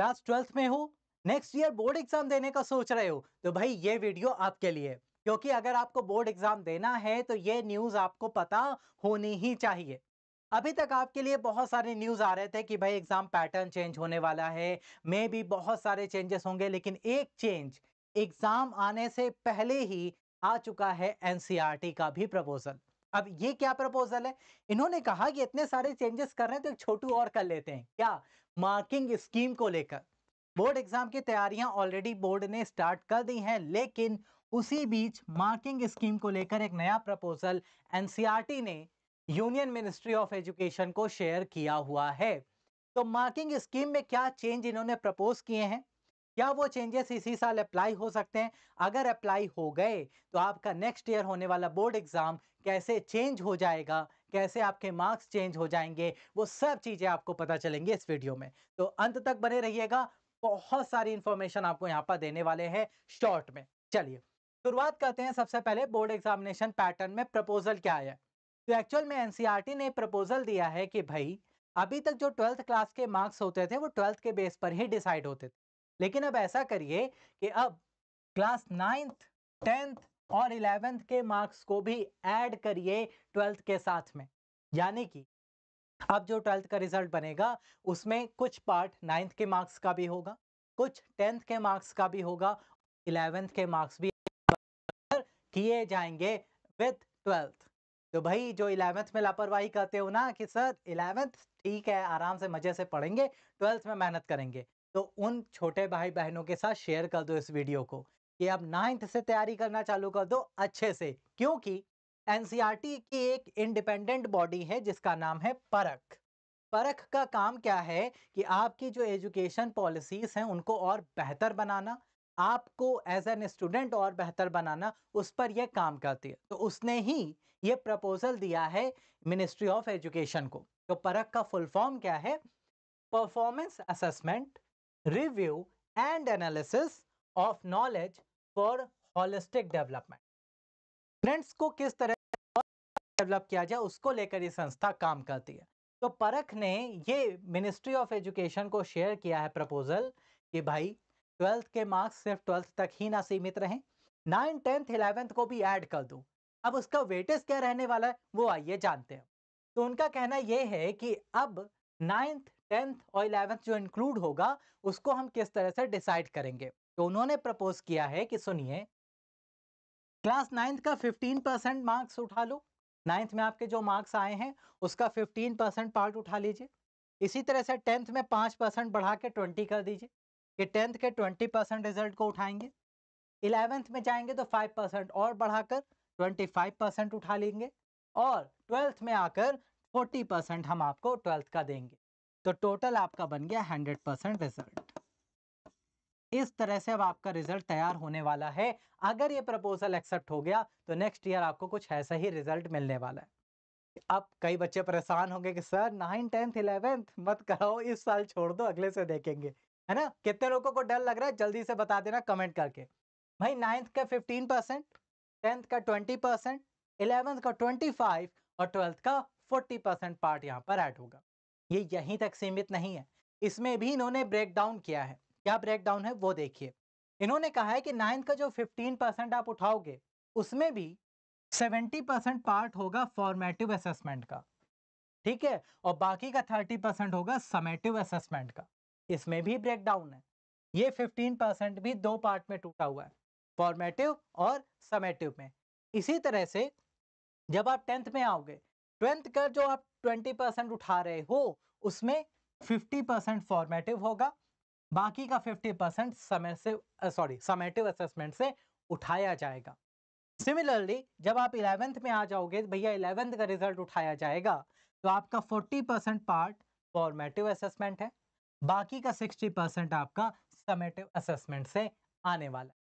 Class twelfth में हो next year board exam देने का सोच रहे हो तो भाई ये वीडियो आपके लिए क्योंकि अगर आपको बोर्ड एग्जाम देना है तो ये न्यूज आपको पता होनी ही चाहिए अभी तक आपके लिए बहुत सारे न्यूज़ आ रहे थे कि भाई एग्ज़ाम पैटर्न चेंज होने वाला है मे भी बहुत सारे चेंजेस होंगे लेकिन एक चेंज एग्ज़ाम आने से पहले ही आ चुका है एनसीईआरटी e का भी प्रपोजल अब ये क्या प्रपोजल है इन्होंने कहा कि इतने सारे चेंजेस कर रहे हैं तो एक छोटू और कर लेते हैं क्या मार्किंग स्कीम को लेकर बोर्ड एग्जाम की तैयारियां ऑलरेडी बोर्ड ने स्टार्ट कर दी हैं लेकिन उसी बीच मार्किंग स्कीम को लेकर एक नया प्रपोजल एनसीआर e ने यूनियन मिनिस्ट्री ऑफ एजुकेशन को शेयर किया हुआ है तो मार्किंग स्कीम में क्या चेंज इन्होंने प्रपोज किए हैं क्या वो चेंजेस इसी साल अप्लाई हो सकते हैं अगर अप्लाई हो गए तो आपका नेक्स्ट ईयर होने वाला बोर्ड एग्ज़ाम कैसे चेंज हो जाएगा कैसे आपके मार्क्स चेंज हो जाएंगे वो सब चीज़ें आपको पता चलेंगी इस वीडियो में तो अंत तक बने रहिएगा बहुत सारी इंफॉर्मेशन आपको यहाँ पर देने वाले हैं शॉर्ट में चलिए शुरुआत करते हैं सबसे पहले बोर्ड एग्जामिनेशन पैटर्न में प्रपोजल क्या है तो एक्चुअल में एनसीईआरटी e ने प्रपोजल दिया है कि भाई अभी तक जो ट्वेल्थ क्लास के मार्क्स होते थे वो ट्वेल्थ के बेस पर ही डिसाइड होते थे लेकिन अब ऐसा करिए कि अब क्लास नाइन्थ टेंथ और इलेवेंथ के मार्क्स को भी ऐड करिए ट्वेल्थ के साथ में यानी कि अब जो ट्वेल्थ का रिजल्ट बनेगा उसमें कुछ पार्ट नाइन्थ के मार्क्स का भी होगा कुछ टेंथ के मार्क्स का भी होगा इलेवेंथ के मार्क्स भी किए जाएंगे विथ ट्वेल्थ तो भाई जो इलेवेंथ में लापरवाही करते हो ना कि सर इलेवेंथ ठीक है आराम से मजे से पढ़ेंगे ट्वेल्थ में मेहनत करेंगे तो उन छोटे भाई बहनों के साथ शेयर कर दो इस वीडियो को कि आप नाइन्थ से तैयारी करना चालू कर दो अच्छे से क्योंकि एन e की एक इंडिपेंडेंट बॉडी है जिसका नाम है परख परख का काम क्या है कि आपकी जो एजुकेशन पॉलिसीज़ हैं उनको और बेहतर बनाना आपको एज एन स्टूडेंट और बेहतर बनाना उस पर यह काम करती है तो उसने ही ये प्रपोजल दिया है मिनिस्ट्री ऑफ एजुकेशन को तो परख का फुल फॉर्म क्या है performance assessment review and analysis of knowledge for holistic development. Friends को किस तरह डेवलप किया जाए उसको लेकर ये संस्था काम करती है तो परख ने ये मिनिस्ट्री ऑफ एजुकेशन को शेयर किया है प्रपोजल कि भाई ट्वेल्थ के मार्क्स सिर्फ ट्वेल्थ तक ही ना सीमित रहे नाइन टेंथ इलेवेंथ को भी एड कर दू अब उसका वेटेज क्या रहने वाला है वो आइए जानते हैं तो उनका कहना यह है कि अब नाइन्थ टेंथ और इलेवेंथ जो इंक्लूड होगा उसको हम किस तरह से डिसाइड करेंगे तो उन्होंने प्रपोज किया है कि सुनिए क्लास नाइन्थ का फिफ्टीन परसेंट मार्क्स उठा लो नाइन्थ में आपके जो मार्क्स आए हैं उसका फिफ्टीन परसेंट पार्ट उठा लीजिए इसी तरह से टेंथ में पाँच परसेंट बढ़ा के ट्वेंटी कर दीजिए कि टेंथ के ट्वेंटी परसेंट रिजल्ट को उठाएंगे इलेवेंथ में जाएंगे तो फाइव परसेंट और बढ़ाकर ट्वेंटी फाइव परसेंट उठा लेंगे और ट्वेल्थ में आकर फोर्टी परसेंट हम आपको ट्वेल्थ का देंगे तो टोटल आपका बन गया हंड्रेड परसेंट रिजल्ट इस तरह से अब आपका रिजल्ट तैयार होने वाला है अगर ये प्रपोजल एक्सेप्ट हो गया तो नेक्स्ट ईयर आपको कुछ ऐसा ही रिजल्ट मिलने वाला है अब कई बच्चे परेशान होंगे कि सर नाइन टेंथ इलेवेंथ मत कराओ इस साल छोड़ दो अगले से देखेंगे है ना कितने लोगों को डर लग रहा है जल्दी से बता देना कमेंट करके भाई नाइन्थ का फिफ्टीन परसेंट टेंथ का ट्वेंटी परसेंट इलेवेंथ का ट्वेंटी फाइव और ट्वेल्थ का फोर्टी परसेंट पार्ट यहाँ पर ऐड होगा ये यहीं तक सीमित नहीं है इसमें भी इन्होंने ब्रेक डाउन किया है क्या ब्रेक डाउन है वो देखिए इन्होंने कहा है कि नाइन्थ का जो 15 परसेंट आप उठाओगे उसमें भी 70 परसेंट पार्ट होगा फॉर्मेटिव असेसमेंट का ठीक है और बाकी का 30 परसेंट होगा समेटिव असेसमेंट का इसमें भी ब्रेक डाउन है ये 15 परसेंट भी दो पार्ट में टूटा हुआ है फॉर्मेटिव और समेटिव में इसी तरह से जब आप टेंथ में आओगे ट्वेंथ का जो आप ट्वेंटी परसेंट उठा रहे हो उसमें फिफ्टी परसेंट फॉर्मेटिव होगा बाकी का फिफ्टी परसेंट समय से सॉरी समेटिव असेसमेंट से उठाया जाएगा सिमिलरली जब आप इलेवेंथ में आ जाओगे भैया इलेवेंथ का रिजल्ट उठाया जाएगा तो आपका forty percent part formative assessment है बाकी का सिक्सटी परसेंट आपका समेटिव असेसमेंट से आने वाला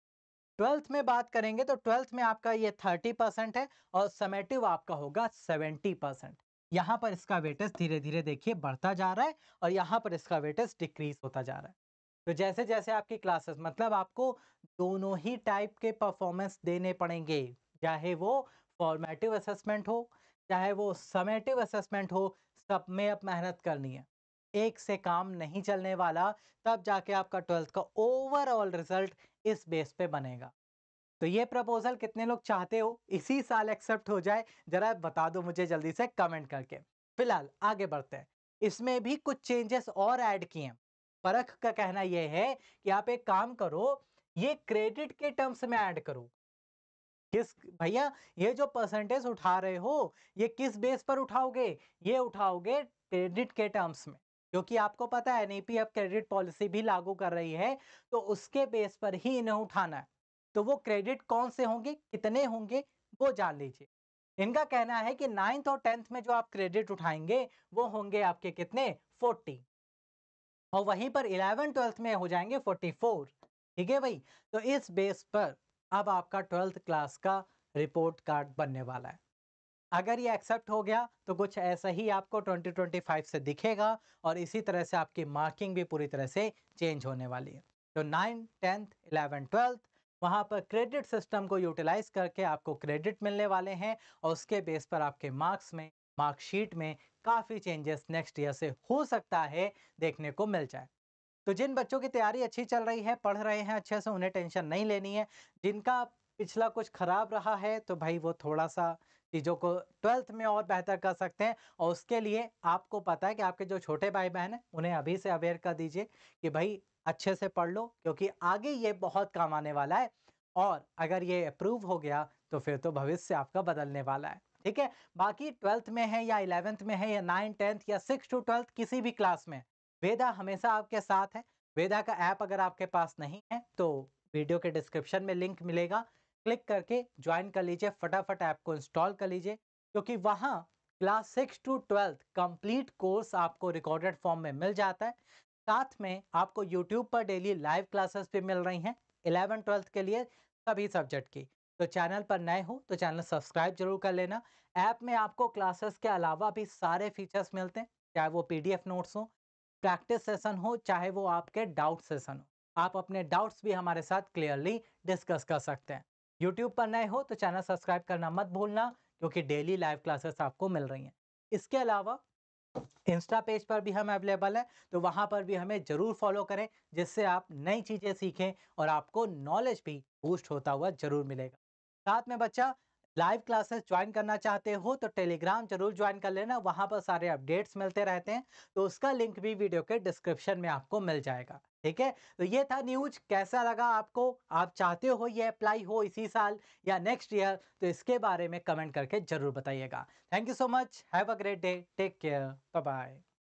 ट्वेल्थ में बात करेंगे तो ट्वेल्थ में आपका ये थर्टी परसेंट है और समेटिव आपका होगा सेवेंटी परसेंट यहाँ पर इसका वेटेज धीरे धीरे देखिए बढ़ता जा रहा है और यहाँ पर इसका वेटेज डिक्रीज होता जा रहा है तो जैसे जैसे आपकी क्लासेस मतलब आपको दोनों ही टाइप के परफॉर्मेंस देने पड़ेंगे चाहे वो फॉर्मेटिव असेसमेंट हो चाहे वो समेटिव असेसमेंट हो सब में अब मेहनत करनी है एक से काम नहीं चलने वाला तब जाके आपका ट्वेल्थ का ओवरऑल रिजल्ट इस बेस पे बनेगा तो ये प्रपोजल कितने लोग चाहते हो इसी साल एक्सेप्ट हो जाए जरा बता दो मुझे जल्दी से कमेंट करके फिलहाल आगे बढ़ते हैं इसमें भी कुछ चेंजेस और ऐड किए हैं परख का कहना यह है कि आप एक काम करो ये क्रेडिट के टर्म्स में ऐड करो किस भैया ये जो परसेंटेज उठा रहे हो ये किस बेस पर उठाओगे ये उठाओगे क्रेडिट के टर्म्स में क्योंकि आपको पता है एनईपी अब क्रेडिट पॉलिसी भी लागू कर रही है तो उसके बेस पर ही इन्हें उठाना है तो वो क्रेडिट कौन से होंगे कितने होंगे वो जान लीजिए इनका कहना है कि नाइन्थ और टेंथ में जो आप क्रेडिट उठाएंगे वो होंगे आपके कितने फोर्टी और वहीं पर इलेवन ट्वेल्थ में हो जाएंगे फोर्टी फोर ठीक है भाई तो इस बेस पर अब आपका ट्वेल्थ क्लास का रिपोर्ट कार्ड बनने वाला है अगर ये एक्सेप्ट हो गया तो कुछ ऐसा ही आपको 2025 से दिखेगा और इसी तरह से आपकी मार्किंग भी पूरी तरह से चेंज होने वाली है तो नाइन टेंथ इलेवन ट्वेल्थ वहाँ पर क्रेडिट सिस्टम को यूटिलाइज करके आपको क्रेडिट मिलने वाले हैं और उसके बेस पर आपके मार्क्स में मार्कशीट में काफ़ी चेंजेस नेक्स्ट ईयर से हो सकता है देखने को मिल जाए तो जिन बच्चों की तैयारी अच्छी चल रही है पढ़ रहे हैं अच्छे से उन्हें टेंशन नहीं लेनी है जिनका पिछला कुछ ख़राब रहा है तो भाई वो थोड़ा सा चीज़ों को ट्वेल्थ में और बेहतर कर सकते हैं और उसके लिए आपको पता है कि आपके जो छोटे भाई बहन हैं उन्हें अभी से अवेयर कर दीजिए कि भाई अच्छे से पढ़ लो क्योंकि आगे ये बहुत काम आने वाला है और अगर ये अप्रूव हो गया तो फिर तो भविष्य आपका बदलने वाला है ठीक है बाकी ट्वेल्थ में है या इलेवेंथ में है या नाइन टेंथ या सिक्स टू ट्वेल्थ किसी भी क्लास में वेदा हमेशा आपके साथ है वेदा का ऐप अगर आपके पास नहीं है तो वीडियो के डिस्क्रिप्शन में लिंक मिलेगा क्लिक करके ज्वाइन कर लीजिए फटाफट ऐप को इंस्टॉल कर लीजिए क्योंकि वहाँ class six to twelfth complete course आपको रिकॉर्डेड फॉर्म में मिल जाता है साथ में आपको यूट्यूब पर डेली लाइव क्लासेस भी मिल रही हैं इलेवन ट्वेल्थ के लिए सभी सब्जेक्ट की तो चैनल पर नए हो तो चैनल सब्सक्राइब जरूर कर लेना ऐप में आपको क्लासेस के अलावा भी सारे फीचर्स मिलते हैं चाहे वो पी नोट्स हो प्रैक्टिस सेसन हो चाहे वो आपके डाउट सेसन हो आप अपने डाउट्स भी हमारे साथ क्लियरली डिस्कस कर सकते हैं यूट्यूब पर नए हो तो चैनल सब्सक्राइब करना मत भूलना क्योंकि डेली लाइव क्लासेस आपको मिल रही हैं इसके अलावा इंस्टा पेज पर भी हम अवेलेबल हैं तो वहाँ पर भी हमें ज़रूर फॉलो करें जिससे आप नई चीज़ें सीखें और आपको नॉलेज भी बूस्ट होता हुआ ज़रूर मिलेगा साथ में बच्चा लाइव क्लासेस ज्वाइन करना चाहते हो तो टेलीग्राम जरूर ज्वाइन कर लेना वहाँ पर सारे अपडेट्स मिलते रहते हैं तो उसका लिंक भी वीडियो के डिस्क्रिप्शन में आपको मिल जाएगा ठीक है तो ये था न्यूज कैसा लगा आपको आप चाहते हो ये अप्लाई हो इसी साल या नेक्स्ट ईयर तो इसके बारे में कमेंट करके जरूर बताइएगा thank you so much have a great day take care bye bye